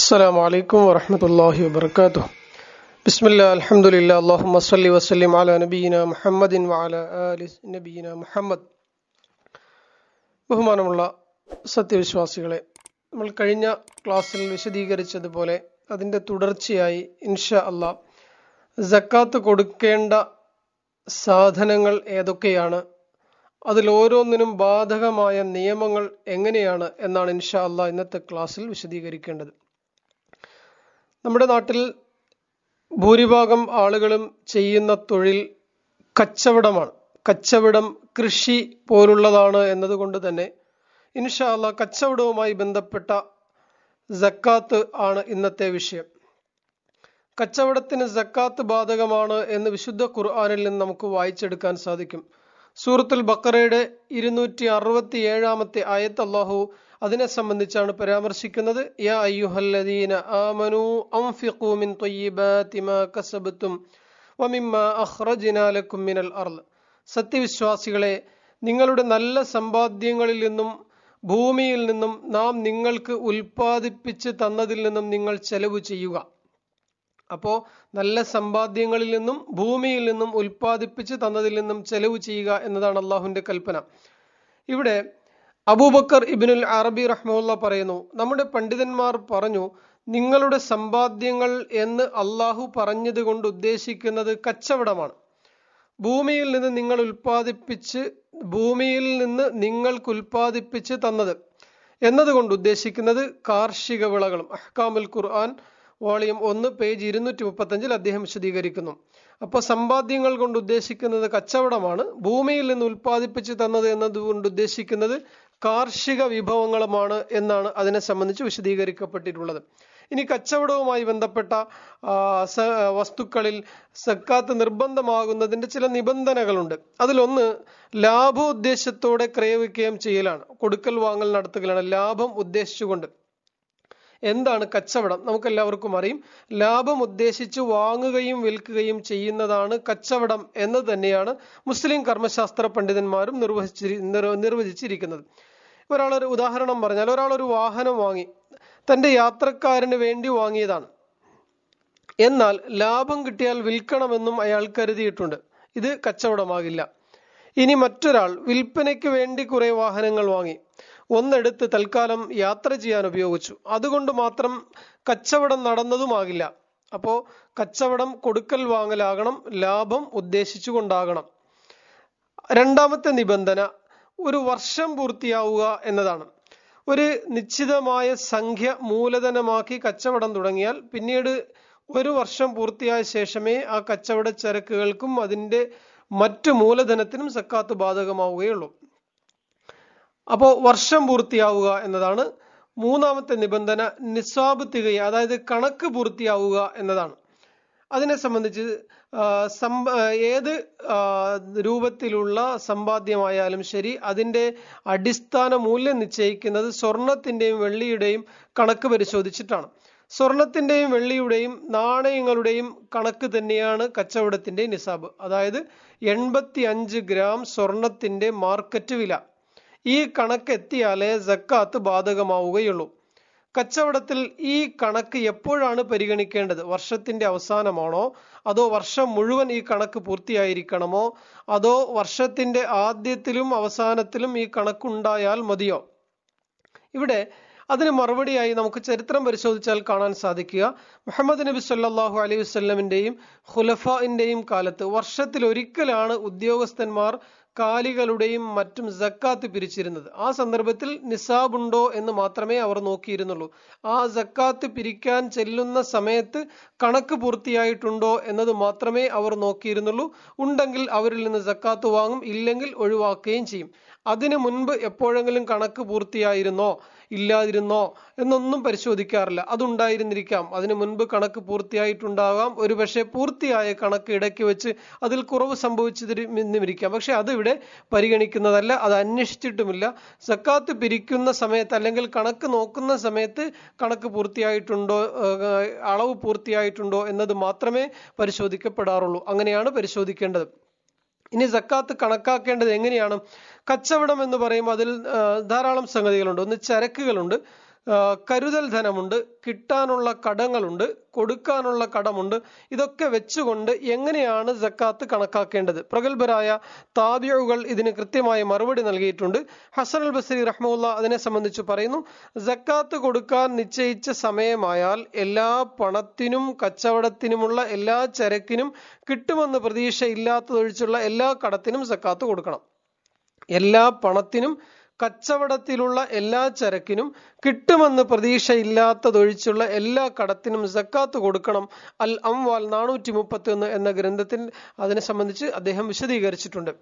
السلام عليكم ورحمة الله وبركاته بسم الله الحمد لله اللهم صل وسلم على نبينا محمد وعلى آل نبينا محمد ബഹുമാനമുള്ള സത്യവിശ്വാസികളെ നമ്മൾ കഴിഞ്ഞ ക്ലാസ്സിൽ വിശദീകരിച്ചതുപോലെ അതിൻ്റെ തുടർച്ചയായി ഇൻഷ അല്ല ജക്കാത്ത് കൊടുക്കേണ്ട സാധനങ്ങൾ ഏതൊക്കെയാണ് അതിൽ ഓരോന്നിനും ബാധകമായ നിയമങ്ങൾ എങ്ങനെയാണ് എന്നാണ് ഇൻഷാ അല്ല ഇന്നത്തെ ക്ലാസ്സിൽ വിശദീകരിക്കേണ്ടത് നമ്മുടെ നാട്ടിൽ ഭൂരിഭാഗം ആളുകളും ചെയ്യുന്ന തൊഴിൽ കച്ചവടമാണ് കച്ചവടം കൃഷി പോലുള്ളതാണ് എന്നതുകൊണ്ട് തന്നെ ഇൻഷാല്ല കച്ചവടവുമായി ബന്ധപ്പെട്ട ജക്കാത്ത് ആണ് ഇന്നത്തെ വിഷയം കച്ചവടത്തിന് ജക്കാത്ത് ബാധകമാണ് എന്ന് വിശുദ്ധ ഖുർആാനിൽ നിന്ന് നമുക്ക് വായിച്ചെടുക്കാൻ സാധിക്കും സൂറത്തുൽ ബക്കറയുടെ ഇരുന്നൂറ്റി അറുപത്തി ഏഴാമത്തെ ആയത്ത് അള്ളാഹു അതിനെ സംബന്ധിച്ചാണ് പരാമർശിക്കുന്നത് യാ അയ്യുഹല്ലദീന മിൻ ത്വയ്യിബാതി മാ അഖ്റജ്നാ ലക്കും മിനൽ അർള് സത്യവിശ്വാസികളെ നിങ്ങളുടെ നല്ല സമ്പാദ്യങ്ങളിൽ നിന്നും ഭൂമിയിൽ നിന്നും നാം നിങ്ങൾക്ക് ഉൽപ്പാദിപ്പിച്ച് തന്നതിൽ നിന്നും നിങ്ങൾ ചെലവ് ചെയ്യുക അപ്പോ നല്ല സമ്പാദ്യങ്ങളിൽ നിന്നും ഭൂമിയിൽ നിന്നും ഉൽപ്പാദിപ്പിച്ച് തന്നതിൽ നിന്നും ചെലവ് ചെയ്യുക എന്നതാണ് അള്ളാഹുവിൻ്റെ കൽപ്പന ഇവിടെ അബൂബക്കർ ഇബിനുൽ അറബി റഹ്മുല്ല പറയുന്നു നമ്മുടെ പണ്ഡിതന്മാർ പറഞ്ഞു നിങ്ങളുടെ സമ്പാദ്യങ്ങൾ എന്ന് അള്ളാഹു പറഞ്ഞതുകൊണ്ട് ഉദ്ദേശിക്കുന്നത് കച്ചവടമാണ് ഭൂമിയിൽ നിന്ന് നിങ്ങൾ ഉൽപ്പാദിപ്പിച്ച് ഭൂമിയിൽ നിന്ന് നിങ്ങൾക്ക് ഉൽപ്പാദിപ്പിച്ച് തന്നത് എന്നതുകൊണ്ട് ഉദ്ദേശിക്കുന്നത് കാർഷിക വിളകളും അഹ്കാമുൽ ഖുർആൻ വോളിയം ഒന്ന് പേജ് ഇരുന്നൂറ്റി മുപ്പത്തഞ്ചിൽ അദ്ദേഹം വിശദീകരിക്കുന്നു അപ്പോൾ സമ്പാദ്യങ്ങൾ കൊണ്ട് ഉദ്ദേശിക്കുന്നത് കച്ചവടമാണ് ഭൂമിയിൽ നിന്ന് ഉൽപ്പാദിപ്പിച്ച് തന്നത് എന്നതുകൊണ്ട് ഉദ്ദേശിക്കുന്നത് കാർഷിക വിഭവങ്ങളുമാണ് എന്നാണ് അതിനെ സംബന്ധിച്ച് വിശദീകരിക്കപ്പെട്ടിട്ടുള്ളത് ഇനി കച്ചവടവുമായി ബന്ധപ്പെട്ട വസ്തുക്കളിൽ സക്കാത്ത് നിർബന്ധമാകുന്നതിന്റെ ചില നിബന്ധനകളുണ്ട് അതിലൊന്ന് ലാഭോദ്ദേശത്തോടെ ക്രയവിക്രയം ചെയ്യലാണ് കൊടുക്കൽ വാങ്ങൽ നടത്തുകയാണ് ലാഭം ഉദ്ദേശിച്ചുകൊണ്ട് എന്താണ് കച്ചവടം നമുക്കെല്ലാവർക്കും അറിയും ലാഭം ഉദ്ദേശിച്ച് വാങ്ങുകയും വിൽക്കുകയും ചെയ്യുന്നതാണ് കച്ചവടം എന്ന് തന്നെയാണ് മുസ്ലിം കർമ്മശാസ്ത്ര പണ്ഡിതന്മാരും നിർവഹിച്ചി നിർവചിച്ചിരിക്കുന്നത് ഒരാൾ ഒരു ഉദാഹരണം പറഞ്ഞാൽ ഒരാൾ ഒരു വാഹനം വാങ്ങി തന്റെ യാത്രക്കാരന് വേണ്ടി വാങ്ങിയതാണ് എന്നാൽ ലാഭം കിട്ടിയാൽ വിൽക്കണമെന്നും അയാൾ കരുതിയിട്ടുണ്ട് ഇത് കച്ചവടമാകില്ല ഇനി മറ്റൊരാൾ വിൽപ്പനയ്ക്ക് വേണ്ടി കുറെ വാഹനങ്ങൾ വാങ്ങി ഒന്നെടുത്ത് തൽക്കാലം യാത്ര ചെയ്യാൻ ഉപയോഗിച്ചു അതുകൊണ്ട് മാത്രം കച്ചവടം നടന്നതുമാകില്ല അപ്പോൾ കച്ചവടം കൊടുക്കൽ വാങ്ങലാകണം ലാഭം ഉദ്ദേശിച്ചുകൊണ്ടാകണം രണ്ടാമത്തെ നിബന്ധന ഒരു വർഷം പൂർത്തിയാവുക എന്നതാണ് ഒരു നിശ്ചിതമായ സംഖ്യ മൂലധനമാക്കി കച്ചവടം തുടങ്ങിയാൽ പിന്നീട് ഒരു വർഷം പൂർത്തിയായ ശേഷമേ ആ കച്ചവട ചരക്കുകൾക്കും അതിൻ്റെ മറ്റു മൂലധനത്തിനും സക്കാത്ത് ബാധകമാവുകയുള്ളൂ അപ്പോൾ വർഷം പൂർത്തിയാവുക എന്നതാണ് മൂന്നാമത്തെ നിബന്ധന നിസാബ് തികയ അതായത് കണക്ക് പൂർത്തിയാവുക എന്നതാണ് അതിനെ സംബന്ധിച്ച് ഏത് രൂപത്തിലുള്ള സമ്പാദ്യമായാലും ശരി അതിൻ്റെ അടിസ്ഥാന മൂല്യം നിശ്ചയിക്കുന്നത് സ്വർണത്തിൻ്റെയും വെള്ളിയുടെയും കണക്ക് പരിശോധിച്ചിട്ടാണ് സ്വർണത്തിൻ്റെയും വെള്ളിയുടെയും നാണയങ്ങളുടെയും കണക്ക് തന്നെയാണ് കച്ചവടത്തിൻ്റെ നിസാബ് അതായത് എൺപത്തി ഗ്രാം സ്വർണത്തിൻ്റെ മാർക്കറ്റ് വില ഈ കണക്കെത്തിയാലേ ജക്കാത്ത് ബാധകമാവുകയുള്ളൂ കച്ചവടത്തിൽ ഈ കണക്ക് എപ്പോഴാണ് പരിഗണിക്കേണ്ടത് വർഷത്തിന്റെ അവസാനമാണോ അതോ വർഷം മുഴുവൻ ഈ കണക്ക് പൂർത്തിയായിരിക്കണമോ അതോ വർഷത്തിന്റെ ആദ്യത്തിലും അവസാനത്തിലും ഈ കണക്കുണ്ടായാൽ മതിയോ ഇവിടെ അതിന് മറുപടിയായി നമുക്ക് ചരിത്രം പരിശോധിച്ചാൽ കാണാൻ സാധിക്കുക മുഹമ്മദ് നബി സല്ലാഹു അലൈഹി വസ്ലമിൻ്റെയും ഖുലഫിൻ്റെയും കാലത്ത് വർഷത്തിൽ ഒരിക്കലാണ് ഉദ്യോഗസ്ഥന്മാർ കാലികളുടെയും മറ്റും ജക്കാത്ത് പിരിച്ചിരുന്നത് ആ സന്ദർഭത്തിൽ നിസാബുണ്ടോ എന്ന് മാത്രമേ അവർ നോക്കിയിരുന്നുള്ളൂ ആ ജക്കാത്ത് പിരിക്കാൻ ചെല്ലുന്ന സമയത്ത് കണക്ക് പൂർത്തിയായിട്ടുണ്ടോ എന്നത് മാത്രമേ അവർ നോക്കിയിരുന്നുള്ളൂ ഉണ്ടെങ്കിൽ അവരിൽ നിന്ന് ജക്കാത്ത് വാങ്ങും ഇല്ലെങ്കിൽ ഒഴിവാക്കുകയും ചെയ്യും അതിനു മുൻപ് എപ്പോഴെങ്കിലും കണക്ക് പൂർത്തിയായിരുന്നോ ഇല്ലാതിരുന്നോ എന്നൊന്നും പരിശോധിക്കാറില്ല അതുണ്ടായിരുന്നിരിക്കാം അതിനു മുൻപ് കണക്ക് പൂർത്തിയായിട്ടുണ്ടാകാം പക്ഷേ പൂർത്തിയായ കണക്ക് ഇടയ്ക്ക് വെച്ച് അതിൽ കുറവ് സംഭവിച്ചിരിക്കാം പക്ഷെ അതിവിടെ പരിഗണിക്കുന്നതല്ല അത് അന്വേഷിച്ചിട്ടുമില്ല സക്കാത്ത് പിരിക്കുന്ന സമയത്ത് അല്ലെങ്കിൽ കണക്ക് നോക്കുന്ന സമയത്ത് കണക്ക് പൂർത്തിയായിട്ടുണ്ടോ അളവ് പൂർത്തിയായിട്ടുണ്ടോ എന്നത് മാത്രമേ പരിശോധിക്കപ്പെടാറുള്ളൂ അങ്ങനെയാണ് പരിശോധിക്കേണ്ടത് ഇനി സക്കാത്ത് കണക്കാക്കേണ്ടത് എങ്ങനെയാണ് കച്ചവടം എന്ന് പറയുമ്പോൾ അതിൽ ധാരാളം സംഗതികളുണ്ട് ഒന്ന് ചരക്കുകളുണ്ട് കരുതൽ ധനമുണ്ട് കിട്ടാനുള്ള കടങ്ങളുണ്ട് കൊടുക്കാനുള്ള കടമുണ്ട് ഇതൊക്കെ വെച്ചുകൊണ്ട് എങ്ങനെയാണ് ജക്കാത്ത് കണക്കാക്കേണ്ടത് പ്രഗത്ഭരായ താദിയഴുകൾ ഇതിന് കൃത്യമായ മറുപടി നൽകിയിട്ടുണ്ട് ഹസൻ അൽ ബസരി റഹ്മുല്ല അതിനെ സംബന്ധിച്ച് പറയുന്നു ജക്കാത്ത് കൊടുക്കാൻ നിശ്ചയിച്ച സമയമായാൽ എല്ലാ പണത്തിനും കച്ചവടത്തിനുമുള്ള എല്ലാ ചരക്കിനും കിട്ടുമെന്ന് പ്രതീക്ഷ ഇല്ലാത്തതൊഴിച്ചുള്ള എല്ലാ കടത്തിനും ജക്കാത്ത് കൊടുക്കണം എല്ലാ പണത്തിനും കച്ചവടത്തിലുള്ള എല്ലാ ചരക്കിനും കിട്ടുമെന്ന് പ്രതീക്ഷയില്ലാത്തതൊഴിച്ചുള്ള എല്ലാ കടത്തിനും സക്കാത്ത് കൊടുക്കണം അൽ അംവാൽ നാനൂറ്റി മുപ്പത്തി ഒന്ന് എന്ന ഗ്രന്ഥത്തിൽ അതിനെ സംബന്ധിച്ച് അദ്ദേഹം വിശദീകരിച്ചിട്ടുണ്ട്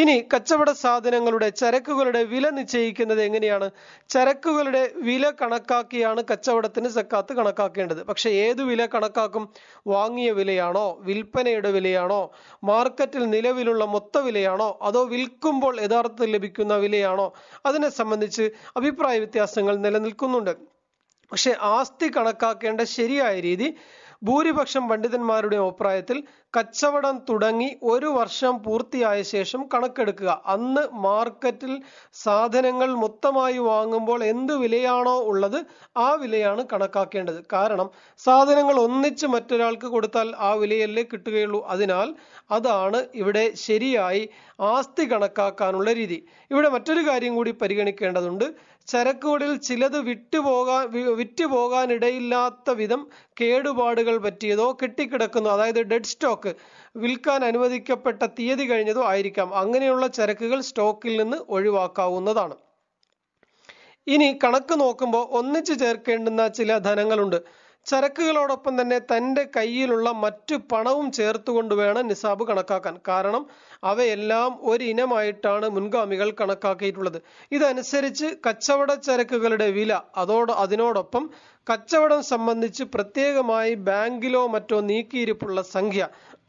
ഇനി കച്ചവട സാധനങ്ങളുടെ ചരക്കുകളുടെ വില നിശ്ചയിക്കുന്നത് എങ്ങനെയാണ് ചരക്കുകളുടെ വില കണക്കാക്കിയാണ് കച്ചവടത്തിന് സക്കാത്ത് കണക്കാക്കേണ്ടത് പക്ഷേ ഏത് വില കണക്കാക്കും വാങ്ങിയ വിലയാണോ വിൽപ്പനയുടെ വിലയാണോ മാർക്കറ്റിൽ നിലവിലുള്ള മൊത്ത വിലയാണോ അതോ വിൽക്കുമ്പോൾ യഥാർത്ഥത്തിൽ ലഭിക്കുന്ന വിലയാണോ അതിനെ സംബന്ധിച്ച് അഭിപ്രായ വ്യത്യാസങ്ങൾ നിലനിൽക്കുന്നുണ്ട് പക്ഷേ ആസ്തി കണക്കാക്കേണ്ട ശരിയായ രീതി ഭൂരിപക്ഷം പണ്ഡിതന്മാരുടെ അഭിപ്രായത്തിൽ കച്ചവടം തുടങ്ങി ഒരു വർഷം പൂർത്തിയായ ശേഷം കണക്കെടുക്കുക അന്ന് മാർക്കറ്റിൽ സാധനങ്ങൾ മൊത്തമായി വാങ്ങുമ്പോൾ എന്ത് വിലയാണോ ഉള്ളത് ആ വിലയാണ് കണക്കാക്കേണ്ടത് കാരണം സാധനങ്ങൾ ഒന്നിച്ച് മറ്റൊരാൾക്ക് കൊടുത്താൽ ആ വിലയല്ലേ കിട്ടുകയുള്ളൂ അതിനാൽ അതാണ് ഇവിടെ ശരിയായി ആസ്തി കണക്കാക്കാനുള്ള രീതി ഇവിടെ മറ്റൊരു കാര്യം കൂടി പരിഗണിക്കേണ്ടതുണ്ട് ചരക്കുകളിൽ ചിലത് വിട്ടുപോകാൻ വിറ്റുപോകാനിടയില്ലാത്ത വിധം കേടുപാടുകൾ ഷെയറുകൾ പറ്റിയതോ കെട്ടിക്കിടക്കുന്നതോ അതായത് ഡെഡ് സ്റ്റോക്ക് വിൽക്കാൻ അനുവദിക്കപ്പെട്ട തീയതി കഴിഞ്ഞതോ ആയിരിക്കാം അങ്ങനെയുള്ള ചരക്കുകൾ സ്റ്റോക്കിൽ നിന്ന് ഒഴിവാക്കാവുന്നതാണ് ഇനി കണക്ക് നോക്കുമ്പോൾ ഒന്നിച്ചു ചേർക്കേണ്ടുന്ന ചില ധനങ്ങളുണ്ട് ചരക്കുകളോടൊപ്പം തന്നെ തൻ്റെ കയ്യിലുള്ള മറ്റു പണവും ചേർത്തുകൊണ്ട് വേണം നിസാബ് കണക്കാക്കാൻ കാരണം അവയെല്ലാം ഒരിനമായിട്ടാണ് മുൻഗാമികൾ കണക്കാക്കിയിട്ടുള്ളത് ഇതനുസരിച്ച് കച്ചവട ചരക്കുകളുടെ വില അതോട് അതിനോടൊപ്പം കച്ചവടം സംബന്ധിച്ച് പ്രത്യേകമായി ബാങ്കിലോ മറ്റോ നീക്കിയിരിപ്പുള്ള സംഖ്യ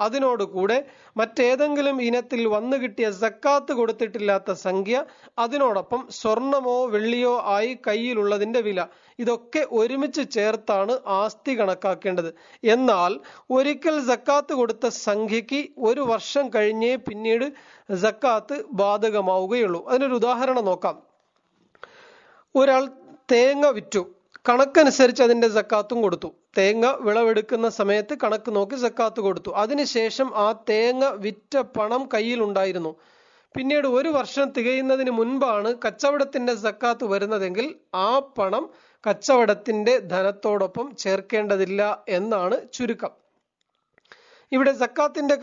അതിനോടുകൂടെ മറ്റേതെങ്കിലും ഇനത്തിൽ വന്നു കിട്ടിയ സക്കാത്ത് കൊടുത്തിട്ടില്ലാത്ത സംഖ്യ അതിനോടൊപ്പം സ്വർണമോ വെള്ളിയോ ആയി കയ്യിലുള്ളതിന്റെ വില ഇതൊക്കെ ഒരുമിച്ച് ചേർത്താണ് ആസ്തി കണക്കാക്കേണ്ടത് എന്നാൽ ഒരിക്കൽ സക്കാത്ത് കൊടുത്ത സംഖ്യയ്ക്ക് ഒരു വർഷം കഴിഞ്ഞേ പിന്നീട് സക്കാത്ത് ബാധകമാവുകയുള്ളൂ അതിനൊരു ഉദാഹരണം നോക്കാം ഒരാൾ തേങ്ങ വിറ്റു കണക്കനുസരിച്ച് അതിന്റെ സക്കാത്തും കൊടുത്തു തേങ്ങ വിളവെടുക്കുന്ന സമയത്ത് കണക്ക് നോക്കി സക്കാത്ത് കൊടുത്തു അതിനുശേഷം ആ തേങ്ങ വിറ്റ പണം കയ്യിൽ ഉണ്ടായിരുന്നു പിന്നീട് ഒരു വർഷം തികയുന്നതിന് മുൻപാണ് കച്ചവടത്തിന്റെ സക്കാത്ത് വരുന്നതെങ്കിൽ ആ പണം കച്ചവടത്തിന്റെ ധനത്തോടൊപ്പം ചേർക്കേണ്ടതില്ല എന്നാണ് ചുരുക്കം ഇവിടെ സക്കാത്തിന്റെ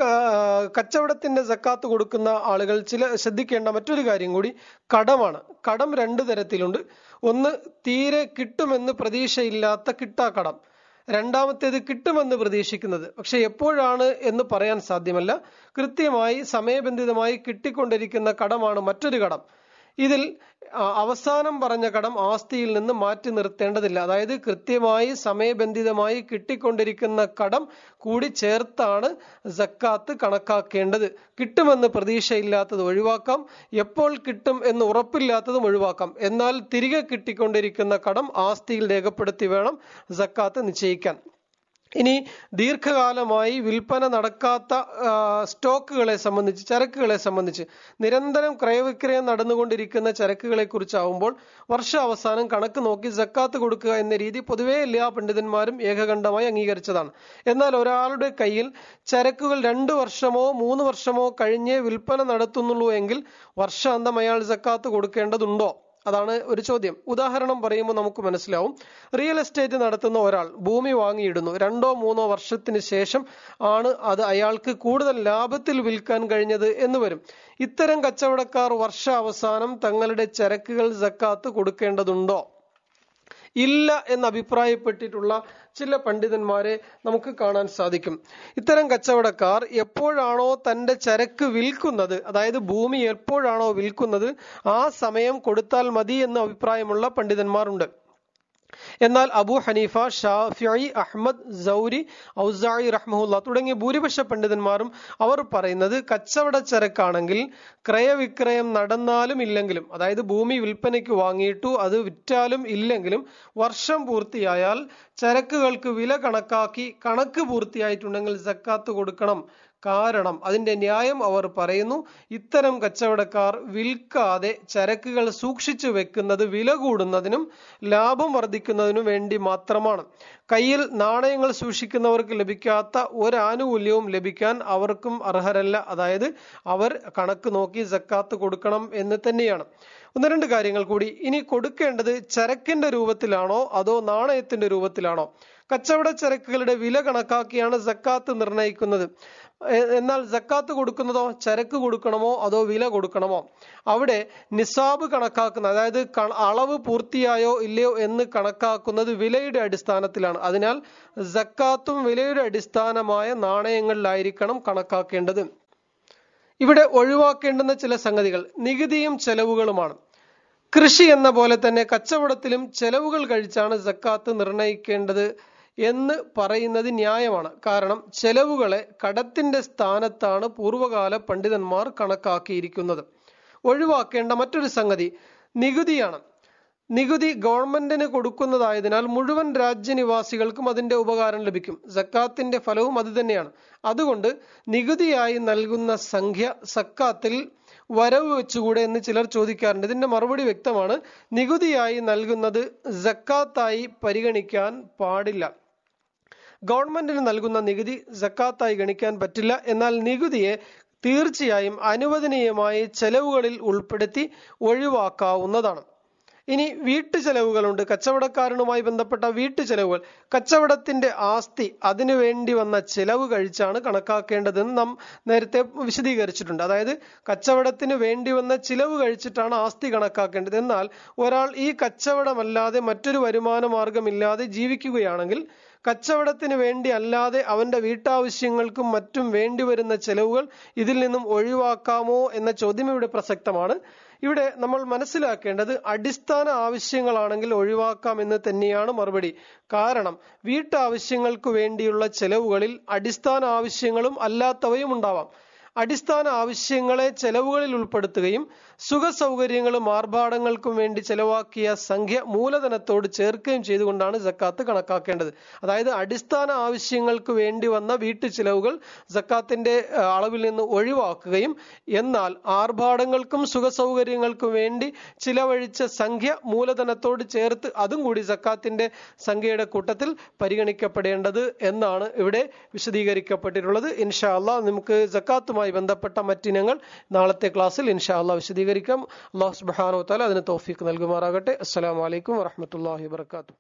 കച്ചവടത്തിന്റെ സക്കാത്ത് കൊടുക്കുന്ന ആളുകൾ ചില ശ്രദ്ധിക്കേണ്ട മറ്റൊരു കാര്യം കൂടി കടമാണ് കടം രണ്ട് തരത്തിലുണ്ട് ഒന്ന് തീരെ കിട്ടുമെന്ന് പ്രതീക്ഷയില്ലാത്ത കിട്ടാക്കടം രണ്ടാമത്തേത് കിട്ടുമെന്ന് പ്രതീക്ഷിക്കുന്നത് പക്ഷെ എപ്പോഴാണ് എന്ന് പറയാൻ സാധ്യമല്ല കൃത്യമായി സമയബന്ധിതമായി കിട്ടിക്കൊണ്ടിരിക്കുന്ന കടമാണ് മറ്റൊരു കടം ഇതിൽ അവസാനം പറഞ്ഞ കടം ആസ്തിയിൽ നിന്ന് മാറ്റി നിർത്തേണ്ടതില്ല അതായത് കൃത്യമായി സമയബന്ധിതമായി കിട്ടിക്കൊണ്ടിരിക്കുന്ന കടം കൂടി ചേർത്താണ് സക്കാത്ത് കണക്കാക്കേണ്ടത് കിട്ടുമെന്ന് പ്രതീക്ഷയില്ലാത്തത് ഒഴിവാക്കാം എപ്പോൾ കിട്ടും എന്ന് ഉറപ്പില്ലാത്തതും ഒഴിവാക്കാം എന്നാൽ തിരികെ കിട്ടിക്കൊണ്ടിരിക്കുന്ന കടം ആസ്തിയിൽ രേഖപ്പെടുത്തി വേണം സക്കാത്ത് നിശ്ചയിക്കാൻ ഇനി ദീർഘകാലമായി വിൽപ്പന നടക്കാത്ത സ്റ്റോക്കുകളെ സംബന്ധിച്ച് ചരക്കുകളെ സംബന്ധിച്ച് നിരന്തരം ക്രയവിക്രയം നടന്നുകൊണ്ടിരിക്കുന്ന ചരക്കുകളെ കുറിച്ചാവുമ്പോൾ വർഷാവസാനം കണക്ക് നോക്കി ജക്കാത്ത് കൊടുക്കുക എന്ന രീതി പൊതുവേ എല്ലാ പണ്ഡിതന്മാരും ഏകകണ്ഠമായി അംഗീകരിച്ചതാണ് എന്നാൽ ഒരാളുടെ കയ്യിൽ ചരക്കുകൾ രണ്ട് വർഷമോ മൂന്ന് വർഷമോ കഴിഞ്ഞേ വിൽപ്പന നടത്തുന്നുള്ളൂ എങ്കിൽ വർഷാന്തം അയാൾ ജക്കാത്ത് കൊടുക്കേണ്ടതുണ്ടോ അതാണ് ഒരു ചോദ്യം ഉദാഹരണം പറയുമ്പോൾ നമുക്ക് മനസ്സിലാവും റിയൽ എസ്റ്റേറ്റ് നടത്തുന്ന ഒരാൾ ഭൂമി വാങ്ങിയിടുന്നു രണ്ടോ മൂന്നോ വർഷത്തിന് ശേഷം ആണ് അത് അയാൾക്ക് കൂടുതൽ ലാഭത്തിൽ വിൽക്കാൻ കഴിഞ്ഞത് എന്ന് വരും ഇത്തരം കച്ചവടക്കാർ വർഷാവസാനം തങ്ങളുടെ ചരക്കുകൾ ജക്കാത്ത് കൊടുക്കേണ്ടതുണ്ടോ ഇല്ല എന്ന് അഭിപ്രായപ്പെട്ടിട്ടുള്ള ചില പണ്ഡിതന്മാരെ നമുക്ക് കാണാൻ സാധിക്കും ഇത്തരം കച്ചവടക്കാർ എപ്പോഴാണോ തന്റെ ചരക്ക് വിൽക്കുന്നത് അതായത് ഭൂമി എപ്പോഴാണോ വിൽക്കുന്നത് ആ സമയം കൊടുത്താൽ മതി എന്ന അഭിപ്രായമുള്ള പണ്ഡിതന്മാരുണ്ട് എന്നാൽ അബു ഹനീഫ ഷാഫി അഹമ്മദ് സൗരി ഔസായി റഹ്മുല്ല തുടങ്ങിയ ഭൂരിപക്ഷ പണ്ഡിതന്മാരും അവർ പറയുന്നത് കച്ചവട ചരക്കാണെങ്കിൽ ക്രയവിക്രയം നടന്നാലും ഇല്ലെങ്കിലും അതായത് ഭൂമി വിൽപ്പനയ്ക്ക് വാങ്ങിയിട്ടു അത് വിറ്റാലും ഇല്ലെങ്കിലും വർഷം പൂർത്തിയായാൽ ചരക്കുകൾക്ക് വില കണക്കാക്കി കണക്ക് പൂർത്തിയായിട്ടുണ്ടെങ്കിൽ സക്കാത്ത് കൊടുക്കണം കാരണം അതിന്റെ ന്യായം അവർ പറയുന്നു ഇത്തരം കച്ചവടക്കാർ വിൽക്കാതെ ചരക്കുകൾ സൂക്ഷിച്ചു വെക്കുന്നത് വില കൂടുന്നതിനും ലാഭം വർദ്ധിക്കുന്നതിനും വേണ്ടി മാത്രമാണ് കയ്യിൽ നാണയങ്ങൾ സൂക്ഷിക്കുന്നവർക്ക് ലഭിക്കാത്ത ഒരാനുകൂല്യവും ലഭിക്കാൻ അവർക്കും അർഹരല്ല അതായത് അവർ കണക്ക് നോക്കി സക്കാത്ത് കൊടുക്കണം എന്ന് തന്നെയാണ് ഒന്ന് രണ്ട് കാര്യങ്ങൾ കൂടി ഇനി കൊടുക്കേണ്ടത് ചരക്കിന്റെ രൂപത്തിലാണോ അതോ നാണയത്തിന്റെ രൂപത്തിലാണോ കച്ചവട ചരക്കുകളുടെ വില കണക്കാക്കിയാണ് സക്കാത്ത് നിർണ്ണയിക്കുന്നത് എന്നാൽ സക്കാത്ത് കൊടുക്കുന്നതോ ചരക്ക് കൊടുക്കണമോ അതോ വില കൊടുക്കണമോ അവിടെ നിസാബ് കണക്കാക്കുന്ന അതായത് അളവ് പൂർത്തിയായോ ഇല്ലയോ എന്ന് കണക്കാക്കുന്നത് വിലയുടെ അടിസ്ഥാനത്തിലാണ് അതിനാൽ സക്കാത്തും വിലയുടെ അടിസ്ഥാനമായ നാണയങ്ങളിലായിരിക്കണം കണക്കാക്കേണ്ടത് ഇവിടെ ഒഴിവാക്കേണ്ടുന്ന ചില സംഗതികൾ നികുതിയും ചെലവുകളുമാണ് കൃഷി എന്ന പോലെ തന്നെ കച്ചവടത്തിലും ചെലവുകൾ കഴിച്ചാണ് സക്കാത്ത് നിർണ്ണയിക്കേണ്ടത് എന്ന് പറയുന്നത് ന്യായമാണ് കാരണം ചെലവുകളെ കടത്തിന്റെ സ്ഥാനത്താണ് പൂർവകാല പണ്ഡിതന്മാർ കണക്കാക്കിയിരിക്കുന്നത് ഒഴിവാക്കേണ്ട മറ്റൊരു സംഗതി നികുതിയാണ് നികുതി ഗവൺമെന്റിന് കൊടുക്കുന്നതായതിനാൽ മുഴുവൻ രാജ്യനിവാസികൾക്കും അതിന്റെ ഉപകാരം ലഭിക്കും സക്കാത്തിന്റെ ഫലവും അതുതന്നെയാണ് അതുകൊണ്ട് നികുതിയായി നൽകുന്ന സംഖ്യ സക്കാത്തിൽ വരവ് വെച്ചുകൂടെ എന്ന് ചിലർ ചോദിക്കാറുണ്ട് ഇതിന്റെ മറുപടി വ്യക്തമാണ് നികുതിയായി നൽകുന്നത് സക്കാത്തായി പരിഗണിക്കാൻ പാടില്ല ഗവൺമെന്റിന് നൽകുന്ന നികുതി ജക്കാത്തായി ഗണിക്കാൻ പറ്റില്ല എന്നാൽ നികുതിയെ തീർച്ചയായും അനുവദനീയമായി ചെലവുകളിൽ ഉൾപ്പെടുത്തി ഒഴിവാക്കാവുന്നതാണ് ഇനി വീട്ടു ചെലവുകളുണ്ട് കച്ചവടക്കാരനുമായി ബന്ധപ്പെട്ട വീട്ടു ചെലവുകൾ കച്ചവടത്തിന്റെ ആസ്തി അതിനു വേണ്ടി വന്ന ചെലവ് കഴിച്ചാണ് കണക്കാക്കേണ്ടതെന്ന് നാം നേരത്തെ വിശദീകരിച്ചിട്ടുണ്ട് അതായത് കച്ചവടത്തിന് വേണ്ടി വന്ന ചിലവ് കഴിച്ചിട്ടാണ് ആസ്തി കണക്കാക്കേണ്ടത് എന്നാൽ ഒരാൾ ഈ കച്ചവടമല്ലാതെ മറ്റൊരു വരുമാന മാർഗമില്ലാതെ ജീവിക്കുകയാണെങ്കിൽ കച്ചവടത്തിന് വേണ്ടി അല്ലാതെ അവന്റെ വീട്ടാവശ്യങ്ങൾക്കും മറ്റും വേണ്ടിവരുന്ന ചെലവുകൾ ഇതിൽ നിന്നും ഒഴിവാക്കാമോ എന്ന ചോദ്യം ഇവിടെ പ്രസക്തമാണ് ഇവിടെ നമ്മൾ മനസ്സിലാക്കേണ്ടത് അടിസ്ഥാന ആവശ്യങ്ങളാണെങ്കിൽ ഒഴിവാക്കാം എന്ന് തന്നെയാണ് മറുപടി കാരണം വീട്ടാവശ്യങ്ങൾക്ക് വേണ്ടിയുള്ള ചെലവുകളിൽ അടിസ്ഥാന ആവശ്യങ്ങളും അല്ലാത്തവയും ഉണ്ടാവാം അടിസ്ഥാന ആവശ്യങ്ങളെ ചെലവുകളിൽ ഉൾപ്പെടുത്തുകയും സുഖസൗകര്യങ്ങളും ആർഭാടങ്ങൾക്കും വേണ്ടി ചെലവാക്കിയ സംഖ്യ മൂലധനത്തോട് ചേർക്കുകയും ചെയ്തുകൊണ്ടാണ് ജക്കാത്ത് കണക്കാക്കേണ്ടത് അതായത് അടിസ്ഥാന ആവശ്യങ്ങൾക്ക് വേണ്ടി വന്ന വീട്ടു ചെലവുകൾ ജക്കാത്തിന്റെ അളവിൽ നിന്ന് ഒഴിവാക്കുകയും എന്നാൽ ആർഭാടങ്ങൾക്കും സുഖസൗകര്യങ്ങൾക്കും വേണ്ടി ചിലവഴിച്ച സംഖ്യ മൂലധനത്തോട് ചേർത്ത് അതും കൂടി ജക്കാത്തിന്റെ സംഖ്യയുടെ കൂട്ടത്തിൽ പരിഗണിക്കപ്പെടേണ്ടത് എന്നാണ് ഇവിടെ വിശദീകരിക്കപ്പെട്ടിട്ടുള്ളത് ഇൻഷാ നമുക്ക് ജക്കാത്തുമായി അതുമായി ബന്ധപ്പെട്ട മറ്റിനങ്ങൾ നാളത്തെ ക്ലാസ്സിൽ ഇൻഷാ വിശദീകരിക്കാം അള്ളാഹു സുബാനോ താല അതിന് തോഫീക്ക് നൽകുമാറാകട്ടെ അസ്സാം വലൈക്കും വറഹമത്തല്ലാഹി വാത്തു